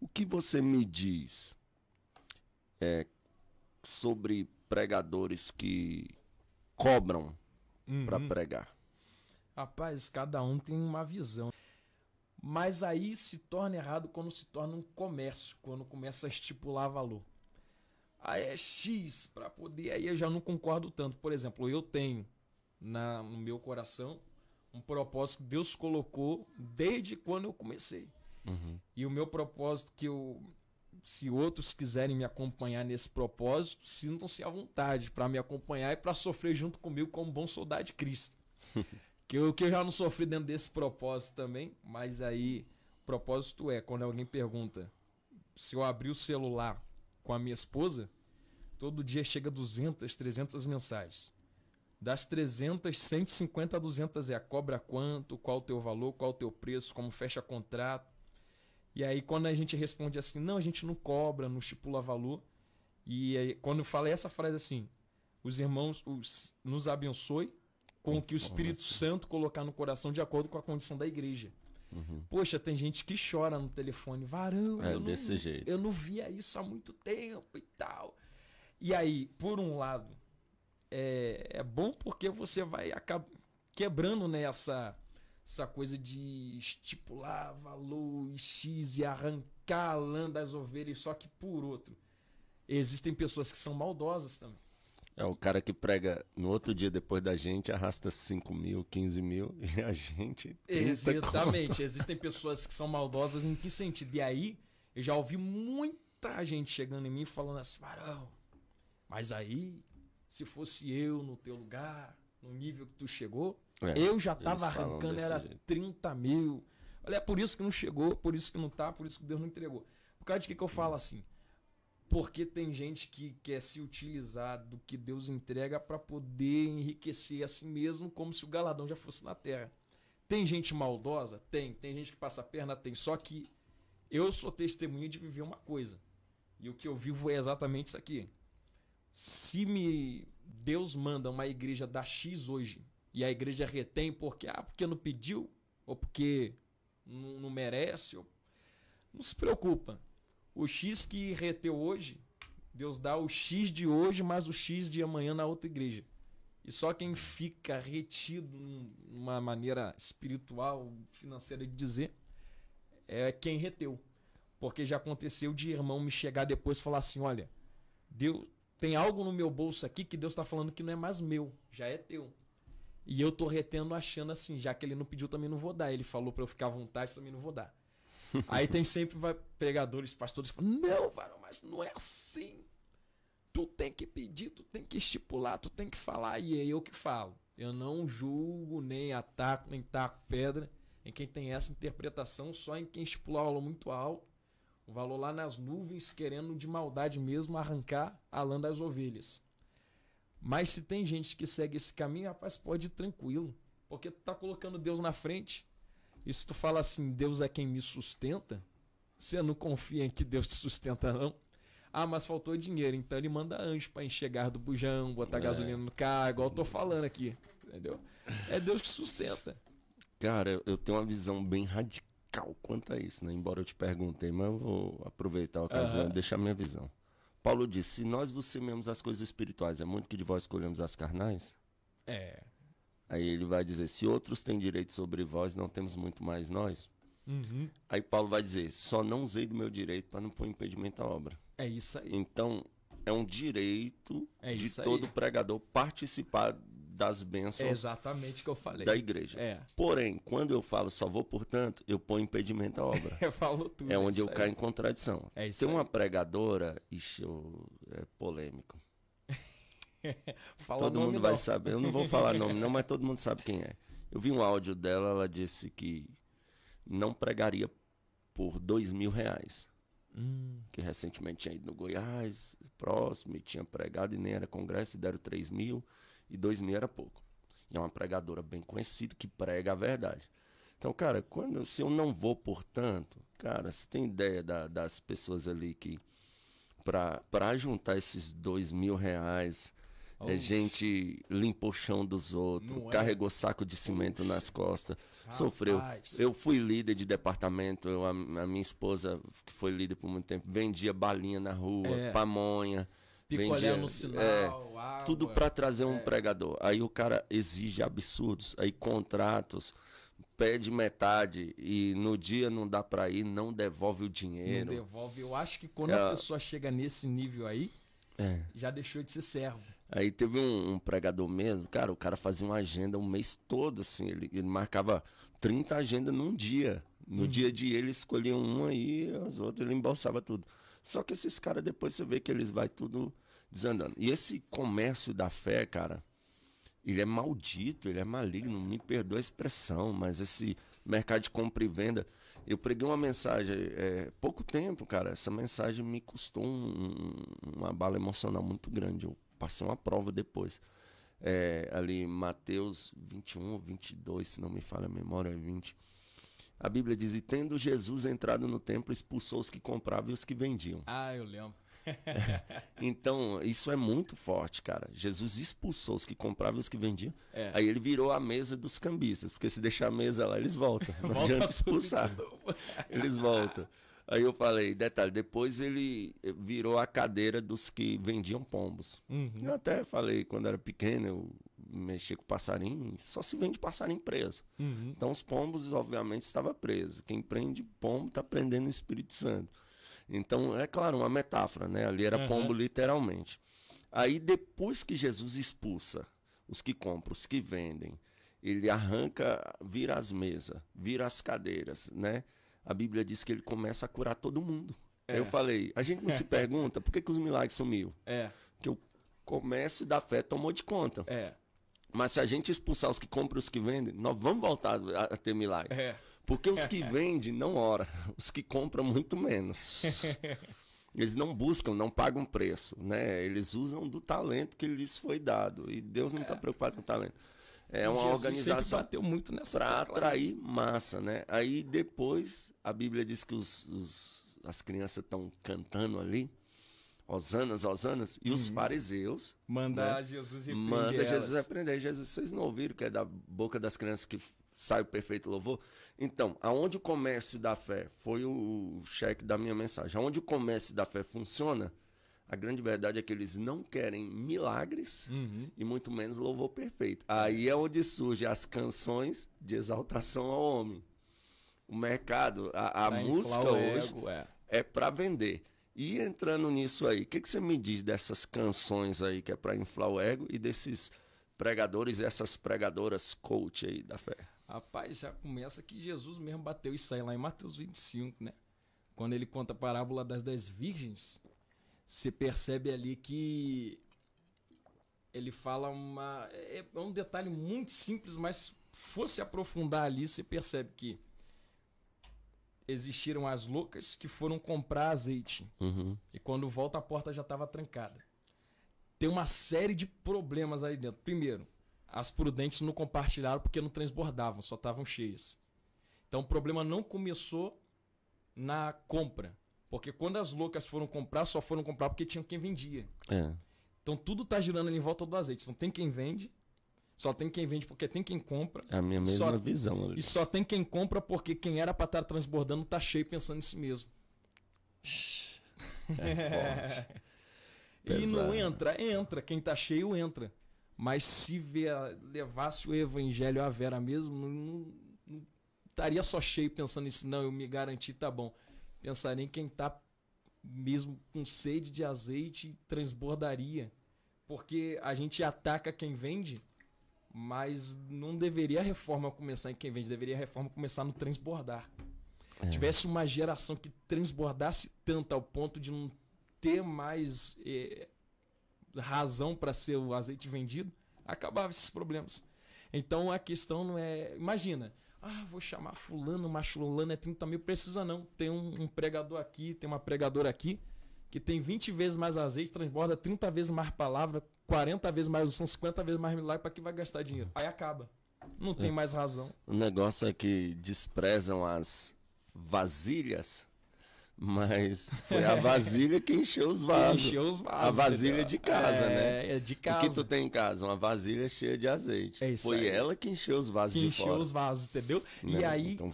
O que você me diz é, sobre pregadores que cobram uhum. para pregar? Rapaz, cada um tem uma visão. Mas aí se torna errado quando se torna um comércio, quando começa a estipular valor. Aí é X para poder. Aí eu já não concordo tanto. Por exemplo, eu tenho na, no meu coração um propósito que Deus colocou desde quando eu comecei. Uhum. E o meu propósito que eu se outros quiserem me acompanhar nesse propósito, sintam-se à vontade para me acompanhar e para sofrer junto comigo como bom soldado de Cristo. que, eu, que eu já não sofri dentro desse propósito também, mas aí o propósito é quando alguém pergunta se eu abrir o celular com a minha esposa, todo dia chega 200, 300 mensagens. Das 300, 150 a 200 é a cobra quanto, qual o teu valor, qual o teu preço, como fecha contrato e aí quando a gente responde assim, não, a gente não cobra, não estipula valor. E aí, quando eu falei essa frase assim, os irmãos os, nos abençoe com o que o Espírito Santo colocar no coração de acordo com a condição da igreja. Uhum. Poxa, tem gente que chora no telefone, varão, é, eu, desse não, jeito. eu não via isso há muito tempo e tal. E aí, por um lado, é, é bom porque você vai acabar quebrando nessa né, essa coisa de estipular valor X e arrancar a lã das ovelhas, só que por outro. Existem pessoas que são maldosas também. É, o cara que prega no outro dia depois da gente arrasta 5 mil, 15 mil e a gente. Exatamente. Conta. Existem pessoas que são maldosas em que sentido? E aí, eu já ouvi muita gente chegando em mim falando assim, varão, mas aí, se fosse eu no teu lugar, no nível que tu chegou. É, eu já tava arrancando, era jeito. 30 mil. Olha, é por isso que não chegou, por isso que não tá, por isso que Deus não entregou. Por causa de que, que eu falo assim? Porque tem gente que quer se utilizar do que Deus entrega para poder enriquecer a si mesmo, como se o galadão já fosse na terra. Tem gente maldosa? Tem. Tem gente que passa a perna? Tem. Só que eu sou testemunha de viver uma coisa. E o que eu vivo é exatamente isso aqui. Se me Deus manda uma igreja dar X hoje e a igreja retém porque ah, porque não pediu ou porque não, não merece. Ou... Não se preocupa. O X que reteu hoje, Deus dá o X de hoje mais o X de amanhã na outra igreja. E só quem fica retido numa maneira espiritual, financeira de dizer, é quem reteu. Porque já aconteceu de irmão me chegar depois e falar assim: olha, Deus, tem algo no meu bolso aqui que Deus está falando que não é mais meu, já é teu. E eu tô retendo achando assim, já que ele não pediu, também não vou dar. Ele falou para eu ficar à vontade, também não vou dar. Aí tem sempre pregadores, pastores que falam: Não, varão, mas não é assim. Tu tem que pedir, tu tem que estipular, tu tem que falar, e é eu que falo. Eu não julgo, nem ataco, nem taco pedra em quem tem essa interpretação, só em quem estipula aula muito alto o valor lá nas nuvens, querendo de maldade mesmo arrancar a lã das ovelhas. Mas se tem gente que segue esse caminho, rapaz, pode ir tranquilo. Porque tu tá colocando Deus na frente. E se tu fala assim, Deus é quem me sustenta, você não confia em que Deus te sustenta, não. Ah, mas faltou dinheiro, então ele manda anjo para enxergar do bujão, botar é. gasolina no carro, igual eu tô falando aqui. Entendeu? É Deus que sustenta. Cara, eu tenho uma visão bem radical radical quanto a isso, né? Embora eu te perguntei, mas eu vou aproveitar a ocasião uhum. e deixar minha visão. Paulo disse: se nós sememos as coisas espirituais, é muito que de vós escolhemos as carnais? É. Aí ele vai dizer: se outros têm direito sobre vós, não temos muito mais nós? Uhum. Aí Paulo vai dizer: só não usei do meu direito para não pôr impedimento à obra. É isso aí. Então, é um direito é de todo aí. pregador participar das bênçãos. É exatamente o que eu falei. Da igreja. É. Porém, quando eu falo só vou portanto, eu ponho impedimento à obra. eu falo tudo. É onde eu aí. caio em contradição. É isso Tem aí. uma pregadora, ixi, é polêmico. todo mundo não. vai saber. Eu não vou falar nome, não, mas todo mundo sabe quem é. Eu vi um áudio dela, ela disse que não pregaria por dois mil reais. Hum. Que recentemente tinha ido no Goiás, próximo, e tinha pregado e nem era congresso, e deram três mil e dois mil era pouco. E é uma pregadora bem conhecida que prega a verdade. Então, cara, quando se eu não vou, por tanto cara, você tem ideia da, das pessoas ali que para juntar esses dois mil reais, é Oxi. gente limpou o chão dos outros, não é? carregou é. saco de cimento Oxi. nas costas, Rapaz. sofreu. Eu fui líder de departamento, eu, a, a, minha esposa, que foi líder por muito tempo, vendia balinha na rua, é. pamonha. Picolé no é, sinal, é, tudo para trazer um é. pregador. Aí o cara exige absurdos, aí contratos, pede metade e no dia não dá para ir, não devolve o dinheiro. Não devolve. Eu acho que quando é. a pessoa chega nesse nível aí, é. já deixou de ser servo. Aí teve um, um, pregador mesmo, cara, o cara fazia uma agenda um mês todo, assim, ele, ele marcava 30 agendas num dia. No hum. dia de ele escolhia uma e as outras ele embolsava tudo. Só que esses caras, depois você vê que eles vai tudo desandando. E esse comércio da fé, cara, ele é maldito, ele é maligno, me perdoa a expressão, mas esse mercado de compra e venda. Eu preguei uma mensagem é, pouco tempo, cara. Essa mensagem me custou um, uma bala emocional muito grande. Eu passei uma prova depois. É, ali, Mateus 21, 22, se não me falha a memória, é 20 a Bíblia diz: E tendo Jesus entrado no templo, expulsou os que compravam e os que vendiam. Ah, eu lembro. então, isso é muito forte, cara. Jesus expulsou os que compravam e os que vendiam. É. Aí ele virou a mesa dos cambistas, porque se deixar a mesa lá, eles voltam. Não Volta adianta expulsar. eles voltam. Aí eu falei, detalhe, depois ele virou a cadeira dos que vendiam pombos. Uhum. Eu até falei, quando era pequeno, eu mexer com passarinho, só se vende passarinho preso. Uhum. Então os pombos, obviamente, estavam presos. Quem prende pombo está prendendo o Espírito Santo. Então, é claro, uma metáfora, né? Ali era uhum. pombo literalmente. Aí depois que Jesus expulsa os que compram, os que vendem, ele arranca, vira as mesas, vira as cadeiras, né? A Bíblia diz que ele começa a curar todo mundo. É. Eu falei, a gente não se pergunta por que, que os milagres sumiu. É. Que o comércio da fé tomou de conta. É. Mas se a gente expulsar os que compram e os que vendem, nós vamos voltar a, a ter milagre. É. Porque os que vendem não oram, os que compram muito menos. Eles não buscam, não pagam preço, né? Eles usam do talento que lhes foi dado. E Deus não está é. preocupado com o talento. É uma Jesus organização bateu muito nessa para né? atrair massa, né? Aí depois a Bíblia diz que os, os as crianças estão cantando ali. Osanas, Osanas. E os uhum. fariseus. Manda né? Jesus repreender. Manda Jesus repreender. Jesus, vocês não ouviram que é da boca das crianças que sai o perfeito louvor? Então, aonde o comércio da fé foi o cheque da minha mensagem. Aonde o comércio da fé funciona, a grande verdade é que eles não querem milagres uhum. e muito menos louvor perfeito. Aí é onde surgem as canções de exaltação ao homem. O mercado, a, a música hoje ego, é, é para vender. E entrando nisso aí, o que, que você me diz dessas canções aí que é para inflar o ego e desses pregadores e essas pregadoras coach aí da fé? Rapaz, já começa que Jesus mesmo bateu isso aí lá em Mateus 25, né? Quando ele conta a parábola das dez virgens, você percebe ali que ele fala uma. É, é um detalhe muito simples, mas fosse aprofundar ali, você percebe que existiram as loucas que foram comprar azeite. Uhum. E quando volta, a porta já estava trancada. Tem uma série de problemas ali dentro. Primeiro, as prudentes não compartilharam porque não transbordavam, só estavam cheias. Então o problema não começou na compra. Porque quando as loucas foram comprar, só foram comprar porque tinha quem vendia. É. Então tudo está girando ali em volta do azeite. Então tem quem vende, só tem quem vende porque tem quem compra. É a minha mesma só... visão. Amigo. Né, e só tem quem compra porque quem era para estar tá transbordando tá cheio pensando em si mesmo. É forte. e não entra, entra. Quem tá cheio entra. Mas se ver, levasse o evangelho à vera mesmo, não, não, não estaria só cheio pensando nisso, não, eu me garanti, tá bom. Pensaria em quem tá mesmo com sede de azeite transbordaria. Porque a gente ataca quem vende mas não deveria a reforma começar em quem vende, deveria a reforma começar no transbordar. É. Tivesse uma geração que transbordasse tanto ao ponto de não ter mais é, razão para ser o azeite vendido, acabava esses problemas. Então a questão não é. Imagina, ah, vou chamar fulano, machulano é 30 mil, precisa não. Tem um, um pregador aqui, tem uma pregadora aqui, que tem 20 vezes mais azeite, transborda 30 vezes mais palavra, 40 vezes mais são 50 vezes mais milagre, para que vai gastar dinheiro? Aí acaba. Não tem é. mais razão. O negócio é que desprezam as vasilhas, mas foi a vasilha que encheu os vasos. encheu os vasos. A vasilha entendeu? de casa, é, né? É, de casa. O que tu tem em casa? Uma vasilha cheia de azeite. É isso foi aí. ela que encheu os vasos que de encheu fora. encheu os vasos, entendeu? Não, e né? aí... Então